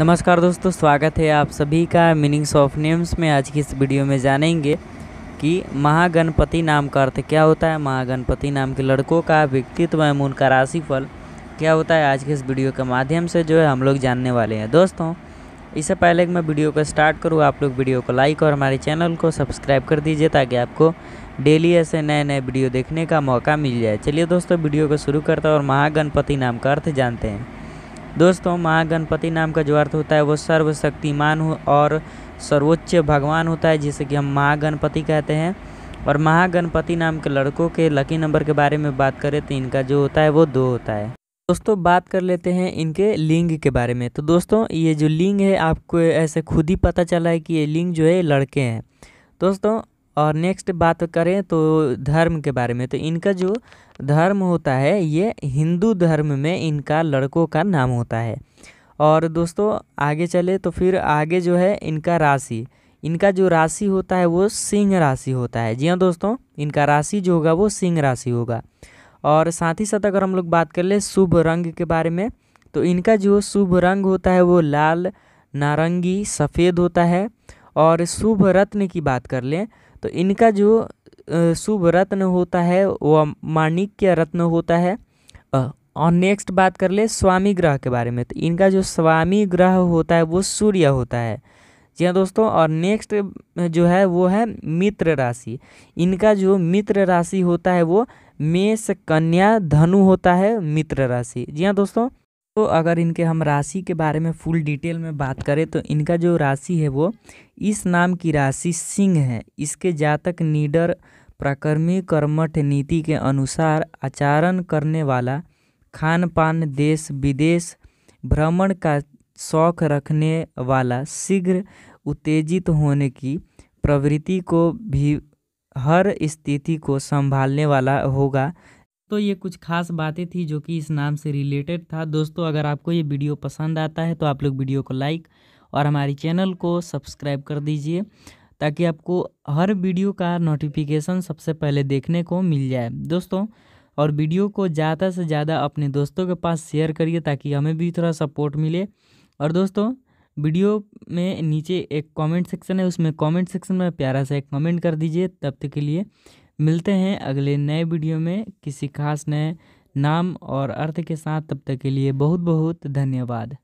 नमस्कार दोस्तों स्वागत है आप सभी का मीनिंग्स ऑफ नेम्स में आज की इस वीडियो में जानेंगे कि महागणपति नाम का अर्थ क्या होता है महागणपति नाम के लड़कों का व्यक्तित्व एवं उनका राशिफल क्या होता है आज के इस वीडियो के माध्यम से जो है हम लोग जानने वाले हैं दोस्तों इससे पहले कि मैं वीडियो को स्टार्ट करूँ आप लोग वीडियो को लाइक और हमारे चैनल को सब्सक्राइब कर दीजिए ताकि आपको डेली ऐसे नए नए वीडियो देखने का मौका मिल जाए चलिए दोस्तों वीडियो को शुरू करते हैं और महागणपति नाम का अर्थ जानते हैं दोस्तों माँ गणपति नाम का जो अर्थ होता है वो सर्वशक्तिमान हो और सर्वोच्च भगवान होता है जिसे कि हम महागणपति कहते हैं और महागणपति नाम के लड़कों के लकी नंबर के बारे में बात करें तो इनका जो होता है वो दो होता है दोस्तों बात कर लेते हैं इनके लिंग के बारे में तो दोस्तों ये जो लिंग है आपको ऐसे खुद ही पता चला है कि ये लिंग जो है लड़के हैं दोस्तों और नेक्स्ट बात करें तो धर्म के बारे में तो इनका जो धर्म होता है ये हिंदू धर्म में इनका लड़कों का नाम होता है और दोस्तों आगे चले तो फिर आगे जो है इनका राशि इनका जो राशि होता है वो सिंह राशि होता है जी हाँ दोस्तों इनका राशि जो होगा वो सिंह राशि होगा और साथ ही साथ अगर हम लोग बात कर ले शुभ रंग के बारे में तो इनका जो शुभ रंग होता है वो लाल नारंगी सफ़ेद होता है और शुभ रत्न की बात कर लें तो इनका जो शुभ रत्न होता है वह माणिक्य रत्न होता है और नेक्स्ट बात कर ले स्वामी ग्रह के बारे में तो इनका जो स्वामी ग्रह होता है वो सूर्य होता है जी हाँ दोस्तों और नेक्स्ट जो है वो है मित्र राशि इनका जो मित्र राशि होता है वो मेष कन्या धनु होता है मित्र राशि जी हाँ दोस्तों तो अगर इनके हम राशि के बारे में फुल डिटेल में बात करें तो इनका जो राशि है वो इस नाम की राशि सिंह है इसके जातक निडर प्रकर्मी कर्मठ नीति के अनुसार आचरण करने वाला खान पान देश विदेश भ्रमण का शौक रखने वाला शीघ्र उत्तेजित होने की प्रवृत्ति को भी हर स्थिति को संभालने वाला होगा दोस्तों ये कुछ खास बातें थी जो कि इस नाम से रिलेटेड था दोस्तों अगर आपको ये वीडियो पसंद आता है तो आप लोग वीडियो को लाइक और हमारी चैनल को सब्सक्राइब कर दीजिए ताकि आपको हर वीडियो का नोटिफिकेशन सबसे पहले देखने को मिल जाए दोस्तों और वीडियो को ज़्यादा से ज़्यादा अपने दोस्तों के पास शेयर करिए ताकि हमें भी थोड़ा सपोर्ट मिले और दोस्तों वीडियो में नीचे एक कमेंट सेक्शन है उसमें कमेंट सेक्शन में प्यारा सा एक कमेंट कर दीजिए तब तक के लिए मिलते हैं अगले नए वीडियो में किसी खास नए नाम और अर्थ के साथ तब तक के लिए बहुत बहुत धन्यवाद